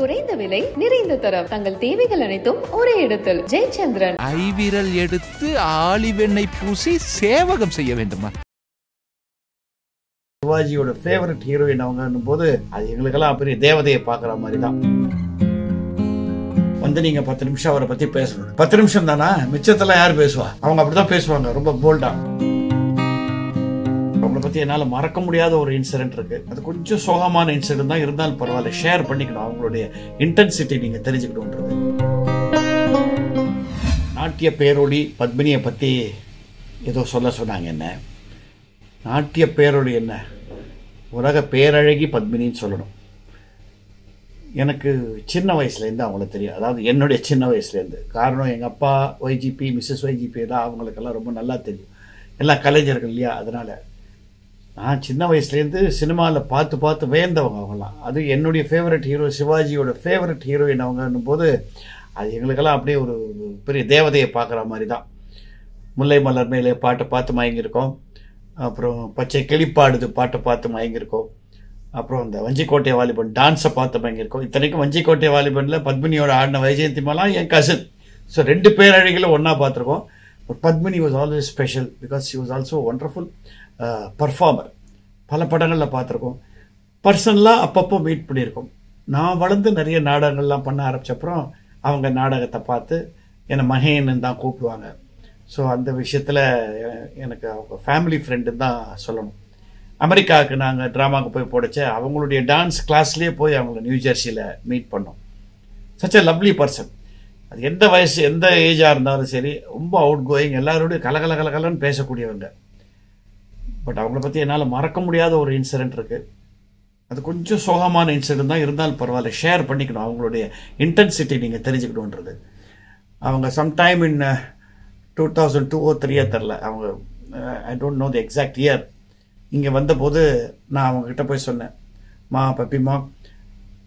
குறைந்த விலை நிறைந்த தரம் தங்கள் தேவைகள் அனைத்தும் ஒரே இடத்தில் ஜெயச்சந்திரன் ஐவிரல் எடுத்து ஆளிவெண்ணை பூசி சேவகம் செய்ய வேண்டுமா சிவாஜியோட ஃபேவரட் ஹீரோயின் அவங்க போது அது எங்களுக்கெல்லாம் பெரிய தேவதையை பாக்குற மாதிரி தான் வந்து நீங்க பத்து நிமிஷம் அவரை பத்தி பேசணும் பத்து நிமிஷம் தானா மிச்சத்துல யார் பேசுவா அவங்க அப்படிதான் பேசுவாங்க ரொம்ப போல்டா அவங்கள பற்றி என்னால் மறக்க முடியாத ஒரு இன்சிடென்ட் இருக்குது அது கொஞ்சம் சோகமான இன்சிடென்ட் தான் இருந்தாலும் பரவாயில்ல ஷேர் பண்ணிக்கணும் அவங்களுடைய இன்டென்சிட்டி நீங்கள் தெரிஞ்சுக்கணுன்றது நாட்டிய பேரொழி பத்மினியை பற்றி ஏதோ சொல்ல சொன்னாங்க என்ன நாட்டிய பேரொழி என்ன உலக பேரழகி பத்மினின்னு சொல்லணும் எனக்கு சின்ன வயசுலேருந்து அவங்கள தெரியும் அதாவது என்னுடைய சின்ன வயசுலேருந்து காரணம் எங்கள் அப்பா ஒய்ஜிபி மிஸ்ஸஸ் ஒய்ஜிபி தான் அவங்களுக்கெல்லாம் ரொம்ப நல்லா தெரியும் எல்லாம் கலைஞர்கள் இல்லையா அதனால் நான் சின்ன வயசுலேருந்து சினிமாவில் பார்த்து பார்த்து வேந்தவங்க அவங்களாம் அது என்னுடைய ஃபேவரட் ஹீரோ சிவாஜியோட ஃபேவரட் ஹீரோயின் அவங்கன்னும் போது அது எங்களுக்கெல்லாம் அப்படியே ஒரு பெரிய தேவதையை பார்க்குற மாதிரி தான் முல்லை மலர் மேலே பாட்டை பார்த்து மயங்கியிருக்கோம் அப்புறம் பச்சை கிளிப்பாடுது பாட்டை பார்த்து மயங்கியிருக்கோம் அப்புறம் அந்த வஞ்சிக்கோட்டை வாலிபன் டான்ஸை பார்த்து மயங்கியிருக்கோம் இத்தனைக்கும் வஞ்சிக்கோட்டை வாலிபனில் பத்மினியோட ஆடின வைஜெயந்தி மாலாம் என் கசின் ஸோ ரெண்டு பேரழிகளும் ஒன்றா பார்த்துருக்கோம் Padmini was always special because she was also wonderful performer பல படங்களில் பார்த்துருக்கோம் பர்சனலாக அப்பப்போ மீட் பண்ணியிருக்கோம் நான் வளர்ந்து நிறைய நாடகங்கள்லாம் பண்ண ஆரம்பித்தப்புறம் அவங்க நாடகத்தை பார்த்து என்னை மகேன்னு தான் கூப்பிடுவாங்க ஸோ அந்த விஷயத்தில் எனக்கு அவங்க ஃபேமிலி ஃப்ரெண்டுன்னு தான் சொல்லணும் அமெரிக்காவுக்கு நாங்கள் ட்ராமாவுக்கு போய் போடச்ச அவங்களுடைய டான்ஸ் கிளாஸ்லேயே போய் அவங்கள நியூ ஜெர்சியில் மீட் பண்ணோம் சச் அ லவ்லி பர்சன் அது எந்த வயசு எந்த ஏஜாக இருந்தாலும் சரி ரொம்ப அவுட் கோயிங் எல்லாரோடையும் கலகல கலகலன்னு பேசக்கூடியவங்க பட் அவங்கள பற்றி என்னால் மறக்க முடியாத ஒரு இன்சிடென்ட் இருக்குது அது கொஞ்சம் சோகமான இன்சிடென்ட் தான் இருந்தாலும் பரவாயில்ல ஷேர் பண்ணிக்கணும் அவங்களுடைய இன்டென்சிட்டி நீங்கள் தெரிஞ்சுக்கணுன்றது அவங்க sometime in two thousand two oh தெரில அவங்க I don't know the exact year இங்கே வந்தபோது நான் அவங்கக்கிட்ட போய் சொன்னேன் மா பப்பிமா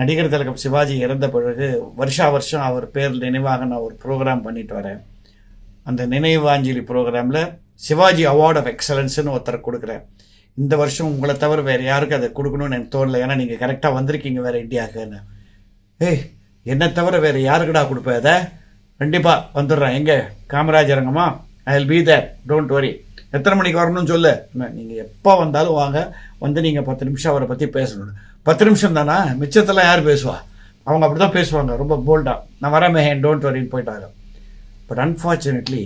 நடிகர் திலகம் சிவாஜி இறந்த பிறகு வருஷா வருஷம் அவர் பேர் நினைவாக நான் ஒரு ப்ரோக்ராம் பண்ணிட்டு வரேன் அந்த நினைவாஞ்சலி ப்ரோக்ராமில் சிவாஜி அவார்ட் ஆஃப் எக்ஸலன்ஸ்னு ஒருத்தர் கொடுக்குறேன் இந்த வருஷம் உங்களை தவிர வேறு யாருக்கும் அதை கொடுக்கணும்னு எனக்கு தோணலை ஏன்னா நீங்கள் கரெக்டாக வந்திருக்கீங்க வேறு இந்தியாவுக்குன்னு ஏய் என்னை தவிர வேறு யாருக்குடா கொடுப்பேன் அதை கண்டிப்பாக வந்துடுறேன் எங்கே அங்கம்மா I will be there don't worry எத்தனை மணிக்கு வரணும்னு சொல்லு நீங்கள் எப்போ வந்தாலும் வாங்க வந்து நீங்கள் பத்து நிமிஷம் அவரை பற்றி பேசணும் பத்து நிமிஷம் தானா மிச்சத்தெல்லாம் யார் பேசுவா அவங்க அப்படி தான் பேசுவாங்க ரொம்ப போல்டாக நான் வரமே டோன்ட் வரின்னு போயிட்டாங்க பட் அன்ஃபார்ச்சுனேட்லி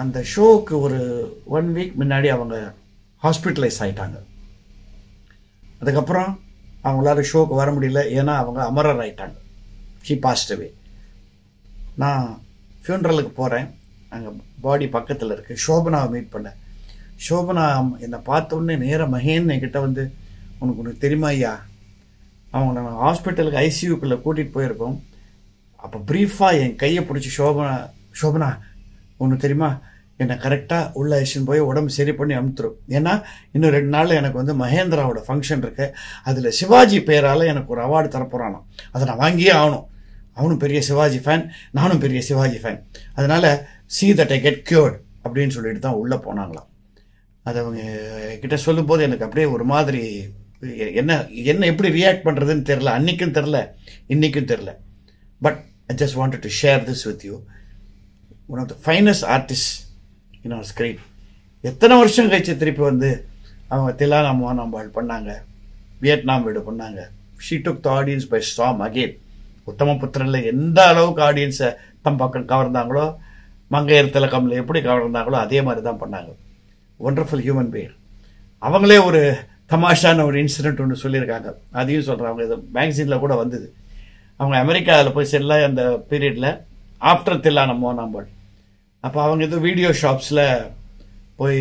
அந்த ஷோவுக்கு ஒரு ஒன் வீக் முன்னாடி அவங்க ஹாஸ்பிட்டலைஸ் ஆகிட்டாங்க அதுக்கப்புறம் அவங்களால ஷோக்கு வர முடியல ஏன்னா அவங்க அமரர் ஆகிட்டாங்க ஷி பாஸ்டவே நான் ஃபியூனரலுக்கு போகிறேன் அங்கே பாடி பக்கத்தில் இருக்குது ஷோபனாவை மீட் பண்ணேன் ஷோபனா என்னை பார்த்தோன்னே நேராக மகேன் என்கிட்ட வந்து உனக்கு உனக்கு தெரியுமா ஐயா அவங்க நான் ஹாஸ்பிட்டலுக்கு ஐசியூக்குள்ளே கூட்டிகிட்டு போயிருக்கோம் அப்போ ப்ரீஃபாக என் கையை பிடிச்சி ஷோபனா ஷோபனா ஒன்று தெரியுமா என்னை கரெக்டாக உள்ள ஐஷன் போய் உடம்பு சரி பண்ணி அமுத்துரும் ஏன்னா இன்னும் ரெண்டு நாளில் எனக்கு வந்து மகேந்திராவோட ஃபங்க்ஷன் இருக்குது அதில் சிவாஜி பேரால் எனக்கு ஒரு அவார்டு தரப்போகிறானோ அதை நான் வாங்கியே ஆகணும் அவனும் பெரிய சிவாஜி ஃபேன் நானும் பெரிய சிவாஜி ஃபேன் அதனால் see that I get cured அப்படின்னு சொல்லிட்டு தான் உள்ளே போனாங்களாம் அது அவங்க கிட்ட சொல்லும்போது எனக்கு அப்படியே ஒரு மாதிரி என்ன என்ன எப்படி ரியாக்ட் பண்ணுறதுன்னு தெரில அன்றைக்கும் தெரில இன்றைக்கும் தெரில but I just wanted to share this with you one of the finest artist in our screen எத்தனை வருஷம் கழிச்சு திருப்பி வந்து அவங்க திலாராமா நம்பாள் பண்ணாங்க வியட்நாம் வீடு பண்ணாங்க she took the audience by storm again உத்தம புத்திரனில் எந்த அளவுக்கு ஆடியன்ஸை தம் பக்கம் கவர்ந்தாங்களோ மங்கையர் திலக்கமில் எப்படி கவர்ந்தாங்களோ அதே மாதிரி தான் பண்ணாங்க ஒண்டர்ஃபுல் ஹியூமன் பீயர் அவங்களே ஒரு தமாஷான ஒரு இன்சிடென்ட் ஒன்று சொல்லியிருக்காங்க அதையும் சொல்கிறாங்க இது மேக்சினில் கூட வந்தது அவங்க அமெரிக்காவில் போய் செல்ல அந்த பீரியடில் ஆஃப்டர் தில்லான மோனாம்பாள் அப்போ அவங்க ஏதோ வீடியோ ஷாப்ஸில் போய்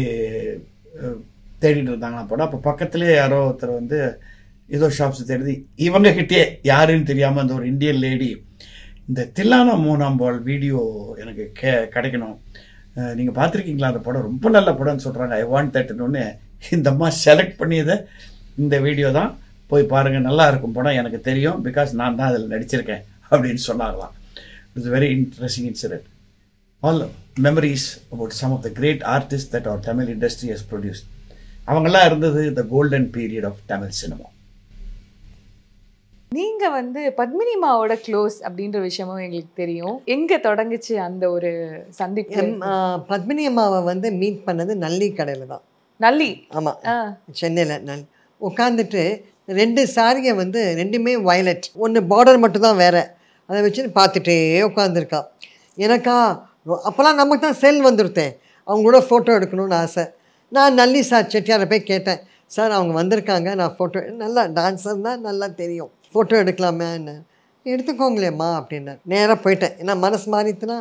தேடிட்டு இருந்தாங்கன்னா போட அப்போ பக்கத்துலேயே யாரோ ஒருத்தர் வந்து ஏதோ ஷாப்ஸ் தேடி இவங்க கிட்டே யாருன்னு தெரியாமல் அந்த ஒரு இந்தியன் லேடி இந்த தில்லானா மூணாம் பால் வீடியோ எனக்கு கே கிடைக்கணும் நீங்கள் பார்த்துருக்கீங்களா அந்த படம் ரொம்ப நல்ல படம்னு சொல்கிறாங்க ஐ வாண்ட் தட்டுன்னு இந்த அம்மா செலக்ட் பண்ணியதை இந்த வீடியோ தான் போய் பாருங்கள் நல்லா இருக்கும் படம் எனக்கு தெரியும் பிகாஸ் நான் தான் அதில் நடிச்சிருக்கேன் அப்படின்னு சொன்னாங்களாம் it's very interesting incident all memories about some of the great artist that our Tamil industry has produced. அவங்கெல்லாம் இருந்தது the golden period of Tamil cinema நீங்க வந்து பத்மினிமாவோட க்ளோஸ் அப்படின்ற விஷயமும் எங்களுக்கு தெரியும் எங்க தொடங்குச்சு அந்த ஒரு சந்திப்பு பத்மினி அம்மாவை வந்து மீட் பண்ணது நல்லி கடையில் தான் நல்லி ஆமாம் சென்னையில் நல் உட்காந்துட்டு ரெண்டு சாரியை வந்து ரெண்டுமே வயலட் ஒன்று பார்டர் மட்டும் தான் வேற அதை வச்சு பார்த்துட்டே உட்காந்துருக்கா எனக்கா அப்போல்லாம் நமக்கு தான் செல் வந்துருத்தேன் கூட ஃபோட்டோ எடுக்கணும்னு ஆசை நான் நல்லி சார் செட்டியாரை போய் கேட்டேன் சார் அவங்க வந்திருக்காங்க நான் ஃபோட்டோ நல்லா டான்ஸர் தான் நல்லா தெரியும் ஃபோட்டோ எடுக்கலாமேன்னு எடுத்துக்கோங்களேம்மா அப்படின்னா நேராக போயிட்டேன் ஏன்னா மனசு மாறித்துனா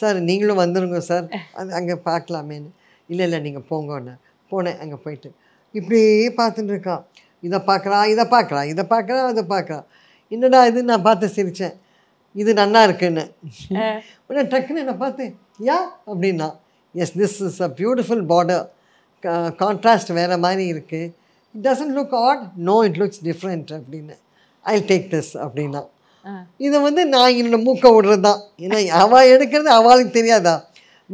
சார் நீங்களும் வந்துருங்க சார் அது அங்கே பார்க்கலாமேன்னு இல்லை இல்லை நீங்கள் போங்கன்னு போனேன் அங்கே போயிட்டு இப்படியே பார்த்துட்டு இருக்கான் இதை பார்க்குறா இதை பார்க்குறா இதை பார்க்குறா அதை பார்க்குறா என்னடா இது நான் பார்த்து சிரித்தேன் இது நல்லா இருக்குன்னு உடனே டக்குன்னு என்னை பார்த்து யா அப்படின்னா yes this is a beautiful border contrast வேறு மாதிரி இருக்குது it doesn't look odd no it looks different அப்படின்னு ஐ டேக் திஸ் அப்படின்னா இதை வந்து நான் என்னோடய மூக்கை விடுறது தான் ஏன்னா அவள் எடுக்கிறது அவளுக்கு தெரியாதா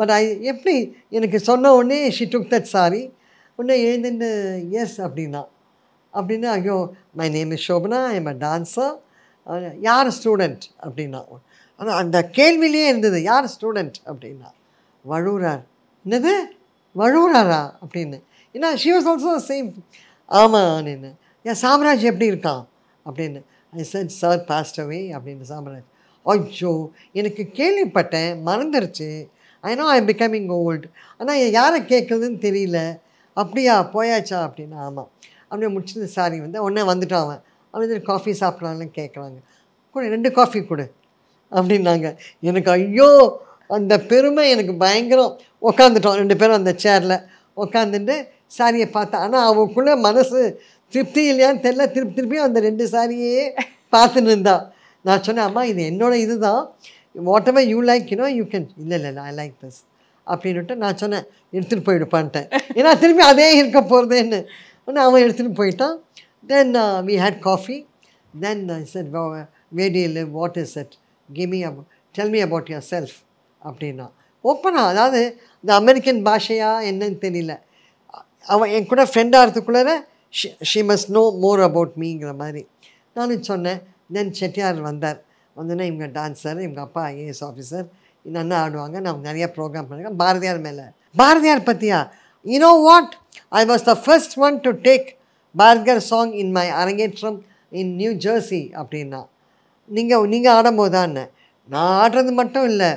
பட் ஐ எப்படி எனக்கு சொன்ன உடனே ஷி டுக் தட் சாரி உடனே எழுந்துட்டு எஸ் அப்படின்னா அப்படின்னா ஐயோ my name is Shobana I am a dancer யார் ஸ்டூடெண்ட் அப்படின்னா ஆனால் அந்த கேள்வியிலே இருந்தது யார் ஸ்டூடெண்ட் அப்படின்னா வழுவுறார் என்னது வழுவுறாரா அப்படின்னு ஏன்னா ஷி வாஸ் ஆல்சோ சேம் ஆமாம் அப்படின்னு என் சாம்ராஜ் எப்படி இருக்கான் அப்படின்னு ஐ செட் சார் பாஸ்டவே அப்படின்னு சாம்ராஜ் ஐயோ எனக்கு கேள்விப்பட்டேன் மறந்துருச்சு ஐநோ ஐ பிகமிங் ஓல்டு ஆனால் யாரை கேட்குறதுன்னு தெரியல அப்படியா போயாச்சா அப்படின்னு ஆமாம் அப்படியே முடிச்சது சாரி வந்து உடனே வந்துட்டான் அவன் அப்படி காஃபி சாப்பிட்லான்னு கேட்குறாங்க கூட ரெண்டு காஃபி கொடு அப்படின்னாங்க எனக்கு ஐயோ அந்த பெருமை எனக்கு பயங்கரம் உட்காந்துட்டோம் ரெண்டு பேரும் அந்த சேரில் உக்காந்துட்டு சாரியை பார்த்தா ஆனால் அவளுக்குள்ளே மனசு திருப்தி இல்லையான்னு தெரில திருப்பி திருப்பியும் அந்த ரெண்டு சாரியே பார்த்துன்னு இருந்தா நான் சொன்னேன் அம்மா இது என்னோட இது தான் ஓட்டமே you like you know you can இல்லை இல்லை ஐ லைக் திஸ் அப்படின்ட்டு நான் சொன்னேன் எடுத்துகிட்டு போயிடுப்பான்ட்டேன் ஏன்னா திரும்பி அதே இருக்க போகிறதுன்னு ஒன்று அவன் எடுத்துகிட்டு போயிட்டான் Then uh, we had coffee. Then I uh, said, well, where do you live? What is it? Give me, a, tell me about yourself அப்படின்னா ஓப்பனாக அதாவது இந்த அமெரிக்கன் பாஷையா என்னன்னு தெரியல அவன் என் கூட ஃப்ரெண்டாக இருந்துக்குள்ளார she she must know more about மீங்கிற மாதிரி நானும் சொன்னேன் தென் செட்டியார் வந்தார் வந்தோன்னா இவங்க டான்ஸர் இவங்க அப்பா ஐஏஎஸ் ஆஃபீஸர் நல்லா ஆடுவாங்க நான் நிறையா ப்ரோக்ராம் பண்ணுறேன் பாரதியார் மேலே பாரதியார் பற்றியா you know what I was the first one to take பார்கர் சாங் இன் மை அரங்கேற்றம் இன் நியூ ஜெர்சி அப்படின்னா நீங்கள் நீங்கள் ஆடும்போது தான் நான் ஆடுறது மட்டும் இல்லை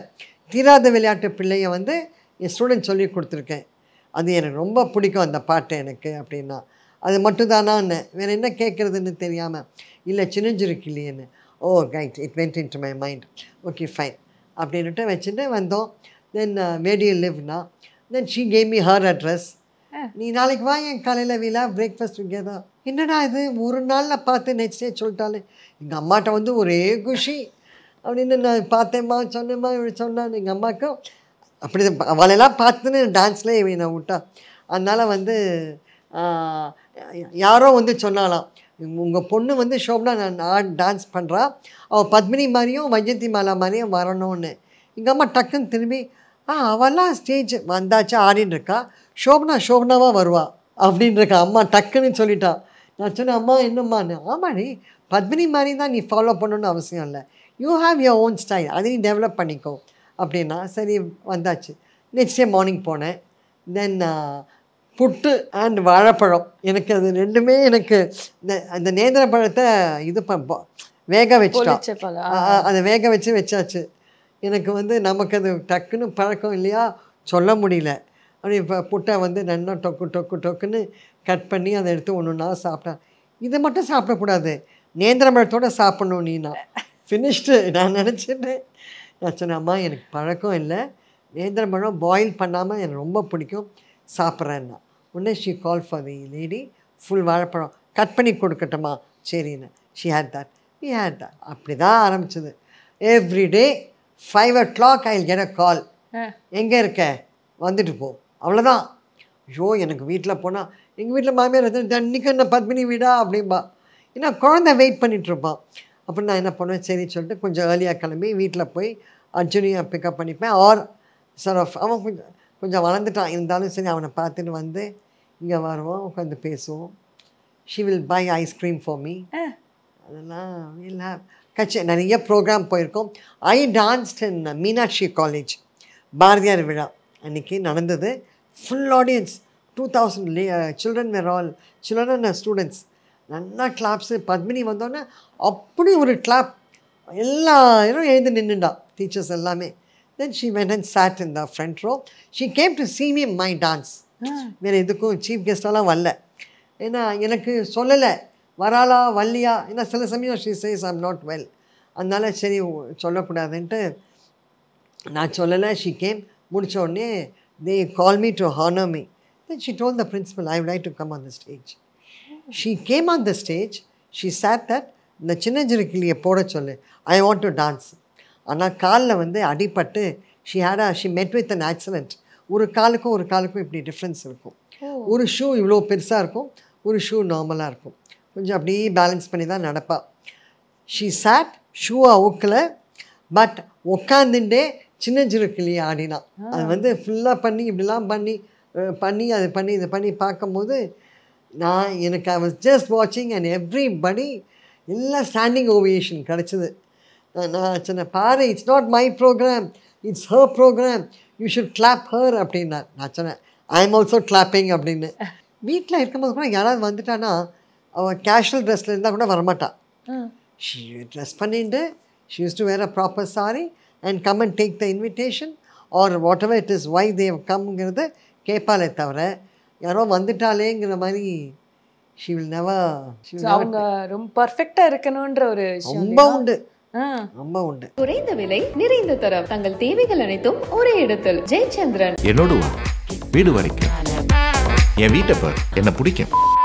தீராத விளையாட்டு பிள்ளையை வந்து என் ஸ்டூடெண்ட் சொல்லி கொடுத்துருக்கேன் அது எனக்கு ரொம்ப பிடிக்கும் அந்த பாட்டு எனக்கு அப்படின்னா அது மட்டும்தானான்னு வேறு என்ன கேட்குறதுன்னு தெரியாமல் இல்லை சின்னஞ்சிருக்கு இல்லையேன்னு ஓ கைட் it went in to my mind okay fine அப்படின்ட்டு வச்சுட்டு வந்தோம் தென் வேடியல் லிவ்னா then she came me her address நீ நாளைக்கு வா என் காலையில் வீழா பிரேக்ஃபாஸ்ட் இங்கே தான் என்னடா இது ஒரு நாளில் பார்த்து நெக்ஸ்ட் டே சொல்லிட்டாலே எங்கள் அம்மாட்ட வந்து ஒரே குஷி அப்படின்னு நான் பார்த்தேம்மா சொன்னேம்மா இப்படி சொன்னான் எங்கள் அம்மாவுக்கும் அப்படி அவளெல்லாம் பார்த்துன்னு டான்ஸ்லேயே நான் விட்டா அதனால் வந்து யாரோ வந்து சொன்னாலாம் உங்கள் பொண்ணு வந்து ஷோப்னா நான் டான்ஸ் பண்ணுறா அவள் பத்மினி மாதிரியும் வைஜந்தி மாலா மாதிரியும் வரணும்னு எங்கள் அம்மா டக்குன்னு திரும்பி ஆ அவெல்லாம் ஸ்டேஜ் வந்தாச்சு ஆடின்னு இருக்கா ஷோபனா ஷோபனாவாக வருவா அப்படின்றக்க அம்மா டக்குன்னு சொல்லிட்டா நான் சொன்னேன் அம்மா ஆமா நீ பத்மினி மாதிரி தான் நீ ஃபாலோ பண்ணணும்னு அவசியம் இல்லை you have your own style அதை நீ டெவலப் பண்ணிக்கோ அப்படின்னா சரி வந்தாச்சு நெக்ஸ்ட் டே மார்னிங் போனேன் தென் புட்டு அண்ட் வாழைப்பழம் எனக்கு அது ரெண்டுமே எனக்கு இந்த அந்த நேந்திர பழத்தை இது ப வேக வச்சுட்டோம் அதை வேக வச்சு வச்சாச்சு எனக்கு வந்து நமக்கு அது டக்குன்னு பழக்கம் இல்லையா சொல்ல முடியல அப்படி இப்போ புட்டை வந்து நல்லா டொக்கு டொக்கு டொக்குன்னு கட் பண்ணி அதை எடுத்து ஒன்று ஒன்றா சாப்பிட்டேன் இதை மட்டும் சாப்பிடக்கூடாது நேந்திரம்பழத்தோடு சாப்பிட்ணும் நீனா ஃபினிஷ்டு நான் நினச்சிட்டேன் நான் சொன்னேன் அம்மா எனக்கு பழக்கம் இல்லை நேந்திரம்பழம் பாயில் பண்ணாமல் எனக்கு ரொம்ப பிடிக்கும் சாப்பிட்றேன்னா உடனே she call for the lady full வாழைப்பழம் கட் பண்ணி கொடுக்கட்டுமா சரின்னு she hate that she hate that அப்படி தான் ஆரம்பிச்சது everyday five o'clock I get a call எங்கே இருக்க வந்துட்டு போ அவ்வளோதான் ஐயோ எனக்கு வீட்டில் போனால் எங்கள் வீட்டில் மாமியார் வந்து தண்ணிக்கு என்ன பத்மினி வீடா அப்படிம்பா ஏன்னா குழந்தை வெயிட் பண்ணிகிட்ருப்பான் அப்படின்னு நான் என்ன பண்ணுவேன் சரி சொல்லிட்டு கொஞ்சம் ஏர்லியாக கிளம்பி வீட்டில் போய் அர்ஜுனியை பிக்கப் பண்ணிப்பேன் ஆர் சார் ஆஃப் அவன் கொஞ்சம் கொஞ்சம் வளர்ந்துட்டான் இருந்தாலும் சரி அவனை பார்த்துட்டு வந்து இங்கே வருவோம் உட்காந்து பேசுவோம் she will buy ice cream for me அதெல்லாம் இல்லை கட்சி நிறைய ப்ரோக்ராம் போயிருக்கோம் I danced in Meenakshi college Bharathiyar விழா அன்றைக்கி நடந்தது full audience two thousand children where all children students நல்லா கிளாப்ஸு பத்மினி வந்தோடனே அப்படி ஒரு கிளாப் எல்லாரும் எழுந்து நின்றுண்டா டீச்சர்ஸ் எல்லாமே then she went and sat in the front row she came to see me my dance வேறு எதுக்கும் சீஃப் கெஸ்டெல்லாம் வரல ஏன்னா எனக்கு சொல்லலை வராளா வல்லியா ஏன்னா சில சமயம் she says I'm not well அதனால் சரி சொல்லக்கூடாதுன்ட்டு நான் சொல்லலை ஷீ கேம் முடித்தோடனே they call me to honour me then she told the principal I like to come on the stage she came on the stage she said that இந்த சின்ன சிறு கிளியை போட சொல்லு ஐ வாண்ட் டு டான்ஸ் ஆனால் காலில் வந்து அடிபட்டு she had a she met with an accident ஒரு காலுக்கும் ஒரு காலுக்கும் இப்படி டிஃப்ரென்ஸ் இருக்கும் ஒரு ஷூ இவ்வளோ பெருசாக இருக்கும் ஒரு ஷூ நார்மலாக இருக்கும் கொஞ்சம் அப்படியே பேலன்ஸ் பண்ணி தான் நடப்பாள் ஷீ சேட் ஷூவாக ஊக்கலை பட் உக்காந்துட்டே சின்ன சிறு கிளி ஆடினான் அது வந்து ஃபுல்லாக பண்ணி இப்படிலாம் பண்ணி பண்ணி அது பண்ணி இதை பண்ணி பார்க்கும்போது நான் எனக்கு ஐ வாஸ் ஜஸ்ட் வாட்சிங் அண்ட் எவ்ரி படி எல்லாம் ஸ்டாண்டிங் ஓவியேஷன் கிடச்சிது நான் சின்ன பாரு it's not my programme it's her programme you should clap her அப்படின்னா நான் சொன்னேன் ஐ எம் ஆல்சோ கிளாப்பிங் அப்படின்னு வீட்டில் இருக்கும்போது கூட யாராவது வந்துட்டான்னா அவள் கேஷுவல் ட்ரெஸ்ஸில் இருந்தால் கூட வரமாட்டான் ஷீ ட்ரெஸ் பண்ணிட்டு she use to wear a proper sari and come and take the invitation or whatever it is why they கம்ங்கிறத கேட்பாலே தவிர யாரோ வந்துட்டாலேங்கிற மாதிரி ஷி வில் நெவர் அவங்க ரொம்ப பர்ஃபெக்டா இருக்கணும்ன்ற ஒரு ரொம்ப உண்டு ரொம்ப உண்டு குறைந்த விலை நிறைந்த தரம் தங்கள் தேவைகள் அனைத்தும் ஒரே இடத்தில் ஜெயச்சந்திரன் என்னோட வீடு வரைக்கும் என் வீட்டை பார் என்ன பிடிக்கும்